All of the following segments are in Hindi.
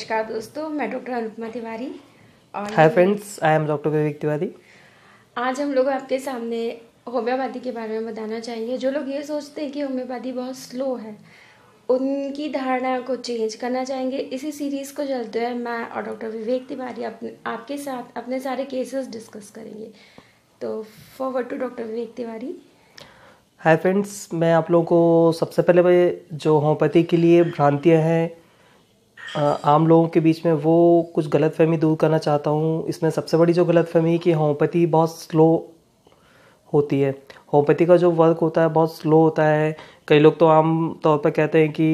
नमस्कार दोस्तों मैं डॉक्टर अनुपमा तिवारी और hi friends I am doctor Vivek Tiwari आज हम लोग आपके सामने होम्योपैथी के बारे में बताना चाहेंगे जो लोग ये सोचते हैं कि होम्योपैथी बहुत स्लो है उनकी धारणा को चेंज करना चाहेंगे इसी सीरीज़ को चलते हुए मैं और डॉक्टर विवेक तिवारी अपने आपके साथ अपने सारे केसेस डिस्कस करेंगे तो forward to doctor Vivek Tiwari hi friends मैं आप लोगों को सबसे पहले जो होम्योपैथी के लिए भ्रांतियाँ हैं आम लोगों के बीच में वो कुछ गलतफहमी दूर करना चाहता हूँ इसमें सबसे बड़ी जो गलतफहमी है कि होम्योपैथी बहुत स्लो होती है होम्योपैथी का जो वर्क होता है बहुत स्लो होता है कई लोग तो आम तौर पर कहते हैं कि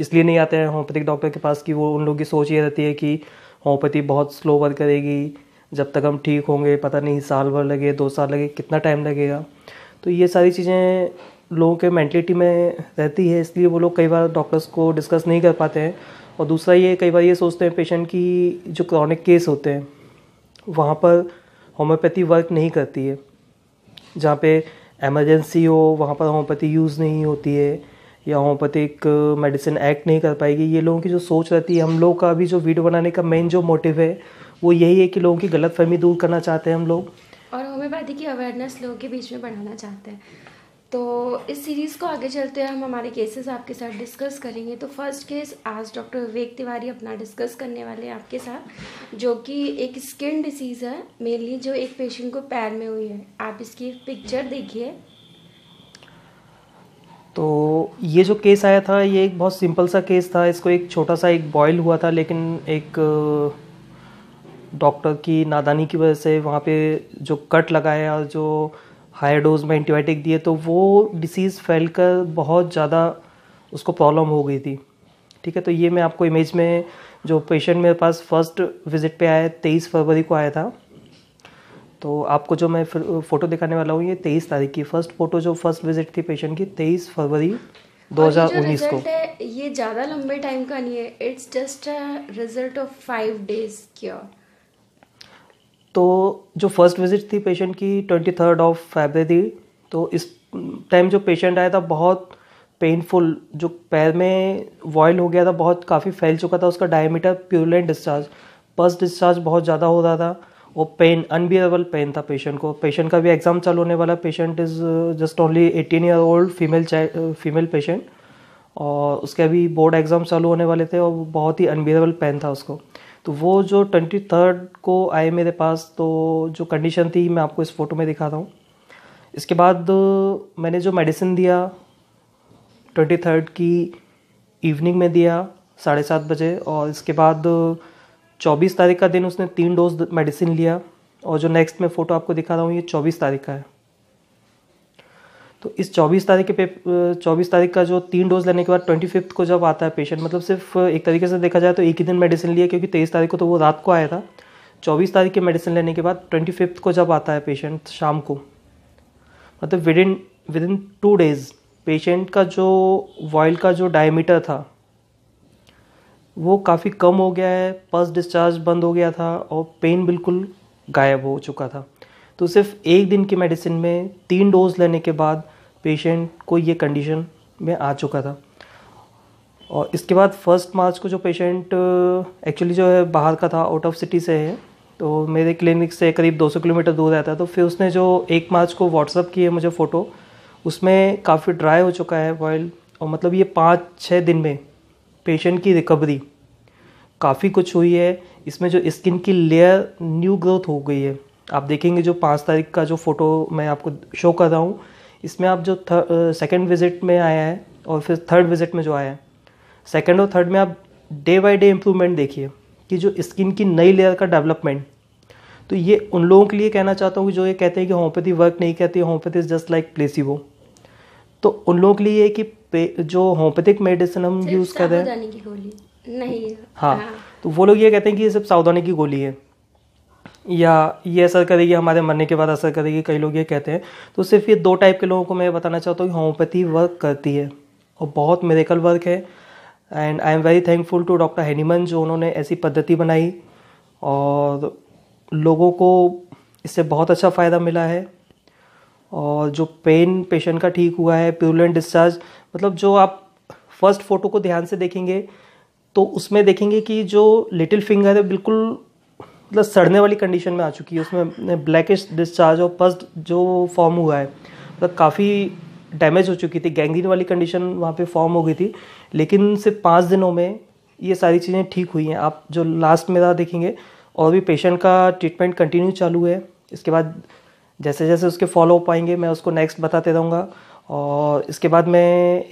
इसलिए नहीं आते हैं होम्योपैथिक डॉक्टर के पास कि वो उन लोगों की सोच ये रहती है कि होम्योपैथी बहुत स्लो वर्क करेगी जब तक हम ठीक होंगे पता नहीं साल भर लगे दो साल लगे कितना टाइम लगेगा तो ये सारी चीज़ें लोगों के मैंटलिटी में रहती है इसलिए वो लोग कई बार डॉक्टर्स को डिस्कस नहीं कर पाते हैं और दूसरा ये कई बार ये सोचते हैं पेशेंट की जो क्रॉनिक केस होते हैं वहाँ पर होम्योपैथी वर्क नहीं करती है जहाँ पे एमरजेंसी हो वहाँ पर होम्योपैथी यूज़ नहीं होती है या होम्योपैथिक मेडिसिन एक्ट नहीं कर पाएगी ये लोगों की जो सोच रहती है हम लोग का अभी जो वीडियो बनाने का मेन जो मोटिव है वो यही है कि लोगों की गलतफहमी दूर करना चाहते हैं हम लोग और होम्योपैथी की अवेयरनेस लोगों के बीच में बढ़ाना चाहते हैं तो इस सीरीज़ को आगे चलते हुए हम हमारे केसेस आपके साथ डिस्कस करेंगे तो फर्स्ट केस आज डॉक्टर विवेक तिवारी अपना डिस्कस करने वाले हैं आपके साथ जो कि एक स्किन डिसीज़ है मेनली जो एक पेशेंट को पैर में हुई है आप इसकी पिक्चर देखिए तो ये जो केस आया था ये एक बहुत सिंपल सा केस था इसको एक छोटा सा एक बॉयल हुआ था लेकिन एक डॉक्टर की नादानी की वजह से वहाँ पे जो कट लगाया जो हायर डोज में एंटीबायोटिक दिए तो वो डिसीज़ फैल कर बहुत ज़्यादा उसको प्रॉब्लम हो गई थी ठीक है तो ये मैं आपको इमेज में जो पेशेंट मेरे पास फर्स्ट विज़िट पे आया तेईस फरवरी को आया था तो आपको जो मैं फ़ोटो दिखाने वाला हूँ ये तेईस तारीख की फ़र्स्ट फ़ोटो जो फर्स्ट विज़िट थी पेशेंट की तेईस फरवरी 2019 को ये ज़्यादा लंबे टाइम का नहीं है it's just result of five days cure तो जो फर्स्ट विज़िट थी पेशेंट की ट्वेंटी थर्ड ऑफ फेबररी तो इस टाइम जो पेशेंट आया था बहुत पेनफुल जो पैर में वॉयल हो गया था बहुत काफ़ी फैल चुका था उसका diameter purulent discharge pus discharge बहुत ज़्यादा हो रहा था वो पेन अनबियरेबल पेन था पेशेंट को पेशेंट का भी एग्ज़ाम चालू होने वाला patient is just only eighteen year old female female patient और उसके भी बोर्ड एग्ज़ाम चालू होने वाले थे और बहुत ही अनबियरेबल पेन था उसको तो वो जो ट्वेंटी थर्ड को आए मेरे पास तो जो कंडीशन थी मैं आपको इस फ़ोटो में दिखाता हूँ इसके बाद मैंने जो मेडिसिन दिया ट्वेंटी थर्ड की इवनिंग में दिया साढ़े सात बजे और इसके बाद चौबीस तारीख का दिन उसने तीन डोज मेडिसिन लिया और जो नेक्स्ट मैं फ़ोटो आपको दिखा रहा हूँ ये चौबीस तारीख का है तो इस 24 तारीख के पेप 24 तारीख का जो तीन डोज लेने के बाद ट्वेंटी फिफ्थ को जब आता है पेशेंट मतलब सिर्फ एक तरीके से देखा जाए तो एक ही दिन मेडिसिन लिया क्योंकि तेईस तारीख को तो वो रात को आया था चौबीस तारीख के मेडिसिन लेने के बाद ट्वेंटी फिफ्थ को जब आता है पेशेंट शाम को मतलब within within two days patient का जो वॉयल का जो डायमीटर था वो काफ़ी कम हो गया है पस डिस्चार्ज बंद हो गया था और पेन बिल्कुल गायब हो चुका था तो सिर्फ एक दिन की मेडिसिन में तीन डोज लेने के बाद पेशेंट को ये कंडीशन में आ चुका था और इसके बाद फर्स्ट मार्च को जो पेशेंट एक्चुअली uh, जो है बाहर का था आउट ऑफ सिटी से है तो मेरे क्लिनिक से करीब 200 किलोमीटर दूर रहता है तो फिर उसने जो एक मार्च को व्हाट्सअप की है मुझे फ़ोटो उसमें काफ़ी ड्राई हो चुका है बॉयल और मतलब ये पाँच छः दिन में पेशेंट की रिकवरी काफ़ी कुछ हुई है इसमें जो स्किन की लेयर न्यू ग्रोथ हो गई है आप देखेंगे जो पाँच तारीख का जो फ़ोटो मैं आपको शो कर रहा हूँ इसमें आप जो सेकेंड विजिट में आया है और फिर थर्ड विजिट में जो आया है सेकेंड और थर्ड में आप डे बाई डे इम्प्रूवमेंट देखिए कि जो स्किन की नई लेयर का डेवलपमेंट तो ये उन लोगों के लिए कहना चाहता हूँ कि जो ये कहते हैं कि होम्योपैथी वर्क नहीं कहती होम्योपैथी इज़ जस्ट लाइक वो तो उन लोगों के लिए कि जो होम्योपैथिक मेडिसिन हम यूज़ कर रहे हैं नहीं हाँ, हाँ तो वो लोग ये कहते हैं कि ये सिर्फ सावधानी की गोली है या ये असर करेगी हमारे मरने के बाद असर करेगी कई लोग ये कहते हैं तो सिर्फ ये दो टाइप के लोगों को मैं बताना चाहता हूँ कि होम्योपैथी वर्क करती है और बहुत मेरेकल वर्क है and I am very thankful to doctor Hahnemann जो उन्होंने ऐसी पद्धति बनाई और लोगों को इससे बहुत अच्छा फ़ायदा मिला है और जो पेन पेशेंट का ठीक हुआ है प्यूलेंट डिस्चार्ज मतलब जो आप फर्स्ट फ़ोटो को ध्यान से देखेंगे तो उसमें देखेंगे कि जो लिटिल फिंगर है बिल्कुल मतलब सड़ने वाली कंडीशन में आ चुकी है उसमें ब्लैकिश डिस्चार्ज और पस्ट जो फॉर्म हुआ है मतलब काफ़ी डैमेज हो चुकी थी गैंग्रीन वाली कंडीशन वहाँ पे फॉर्म हो गई थी लेकिन सिर्फ पाँच दिनों में ये सारी चीज़ें ठीक हुई हैं आप जो लास्ट मेरा देखेंगे और भी पेशेंट का ट्रीटमेंट कंटिन्यू चालू है इसके बाद जैसे जैसे उसके फॉलोअप आएंगे मैं उसको नेक्स्ट बताते रहूँगा और इसके बाद मैं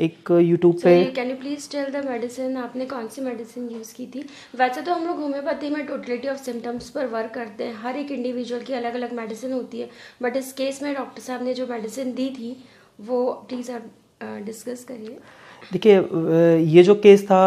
एक YouTube पे can you please tell the medicine आपने कौन सी मेडिसिन यूज़ की थी वैसे तो हम लोग होम्योपैथी में टोटलिटी ऑफ सिम्टम्स पर वर्क करते हैं हर एक इंडिविजुअल की अलग अलग मेडिसिन होती है बट इस केस में डॉक्टर साहब ने जो मेडिसिन दी थी वो प्लीज़ आप डिस्कस करिए देखिए ये जो केस था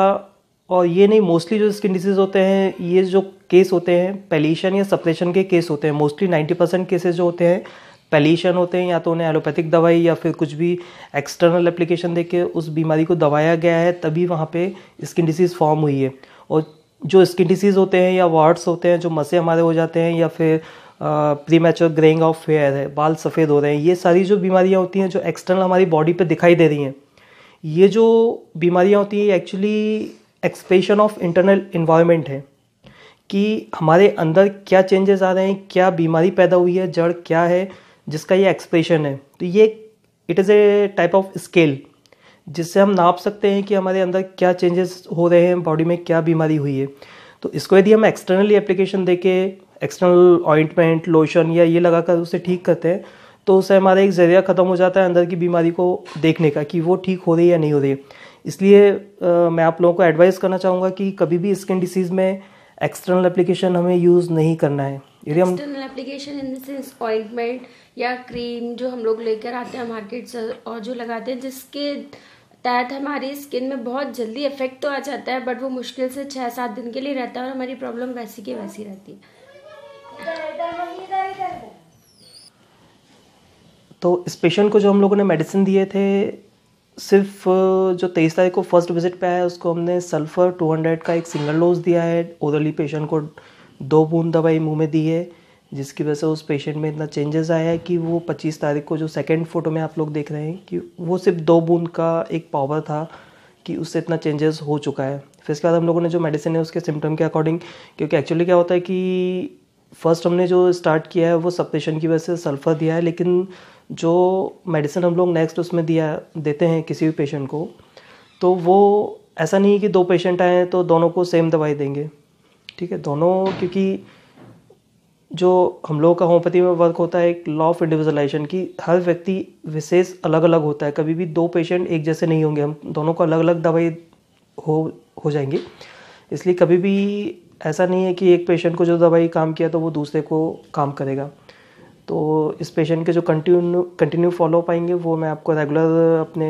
और ये नहीं मोस्टली जो स्किन डिजीज होते हैं ये जो केस होते हैं पेलीशन या सप्रेशन के केस होते हैं मोस्टली नाइन्टी परसेंट केसेज जो होते हैं पैलीशन होते हैं या तो उन्हें एलोपैथिक दवाई या फिर कुछ भी एक्सटर्नल एप्लीकेशन देके के उस बीमारी को दबाया गया है तभी वहाँ पे स्किन डिसीज़ फॉर्म हुई है और जो स्किन डिसीज़ होते हैं या वार्ड्स होते हैं जो मसे हमारे हो जाते हैं या फिर premature greying of hair है बाल सफ़ेद हो रहे हैं ये सारी जो बीमारियाँ होती हैं जो एक्सटर्नल हमारी बॉडी पर दिखाई दे रही हैं ये जो बीमारियाँ होती हैं actually expression of internal environment है कि हमारे अंदर क्या चेंजेस आ रहे हैं क्या बीमारी पैदा हुई है जड़ क्या है जिसका ये एक्सप्रेशन है तो ये it is a type of scale जिससे हम नाप सकते हैं कि हमारे अंदर क्या चेंजेस हो रहे हैं बॉडी में क्या बीमारी हुई है तो इसको यदि हम एक्सटर्नली एप्लीकेशन दे के एक्सटर्नल ऑइंटमेंट लोशन या ये लगा कर उसे ठीक करते हैं तो उससे हमारा एक जरिया ख़त्म हो जाता है अंदर की बीमारी को देखने का कि वो ठीक हो रही है या नहीं हो रही है इसलिए आ, मैं आप लोगों को एडवाइस करना चाहूँगा कि कभी भी स्किन डिसीज़ में एक्सटर्नल एप्लीकेशन हमें यूज़ नहीं करना है यदि हम एक्सटर्नल एप्लीकेशन इन देंस ऑइंटमेंट या क्रीम जो हम लोग लेकर आते हैं मार्केट से और जो लगाते हैं जिसके तहत हमारी स्किन में बहुत जल्दी इफेक्ट तो आ जाता है बट वो मुश्किल से छः सात दिन के लिए रहता है और हमारी प्रॉब्लम वैसी की वैसी रहती है तो इस पेशेंट को जो हम लोगों ने मेडिसिन दिए थे सिर्फ जो तेईस तारीख को फर्स्ट विजिट पे आया उसको हमने सल्फ़र 200 का एक सिंगल डोज दिया है ओरली पेशेंट को दो बूंद दवाई मुंह में दी है जिसकी वजह से उस पेशेंट में इतना चेंजेस आया है कि वो 25 तारीख को जो सेकंड फ़ोटो में आप लोग देख रहे हैं कि वो सिर्फ दो बूंद का एक पावर था कि उससे इतना चेंजेस हो चुका है फिर इसके बाद हम लोगों ने जो मेडिसिन है उसके सिम्टम के अकॉर्डिंग क्योंकि एक्चुअली क्या होता है कि फर्स्ट हमने जो स्टार्ट किया है वो सब पेशेंट की वजह से सल्फ़र दिया है लेकिन जो मेडिसिन हम लोग नेक्स्ट उसमें दिया देते हैं किसी भी पेशेंट को तो वो ऐसा नहीं कि दो पेशेंट आए हैं तो दोनों को सेम दवाई देंगे ठीक है दोनों क्योंकि जो हम लोगों का होम्योपैथी में वर्क होता है एक लॉ ऑफ इंडिविजुअलाइजेशन की हर व्यक्ति विशेष अलग अलग होता है कभी भी दो पेशेंट एक जैसे नहीं होंगे हम दोनों को अलग अलग दवाई हो हो जाएंगे इसलिए कभी भी ऐसा नहीं है कि एक पेशेंट को जो दवाई काम किया तो वो दूसरे को काम करेगा तो इस पेशेंट के जो कंटिन्यू कंटिन्यू फॉलो पाएंगे वो मैं आपको रेगुलर अपने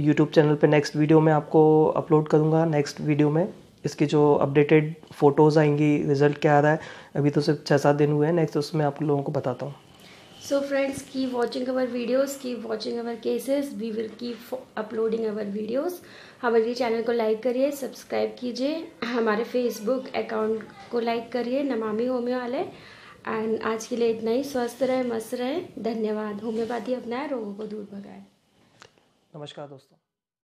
यूट्यूब चैनल पे नेक्स्ट वीडियो में आपको अपलोड करूँगा नेक्स्ट वीडियो में इसकी जो अपडेटेड फ़ोटोज़ आएंगी रिज़ल्ट क्या आ रहा है अभी तो सिर्फ छः सात दिन हुए हैं नेक्स्ट उसमें आप लोगों को बताता हूँ so friends keep watching our videos keep watching our cases we will keep uploading our videos हमारे चैनल को लाइक करिए सब्सक्राइब कीजिए हमारे फेसबुक अकाउंट को लाइक करिए नमामि वाले एंड आज के लिए इतना ही स्वस्थ रहे मस्त रहे धन्यवाद होम्योपैथी अपनाए रोगों को दूर भगाए नमस्कार दोस्तों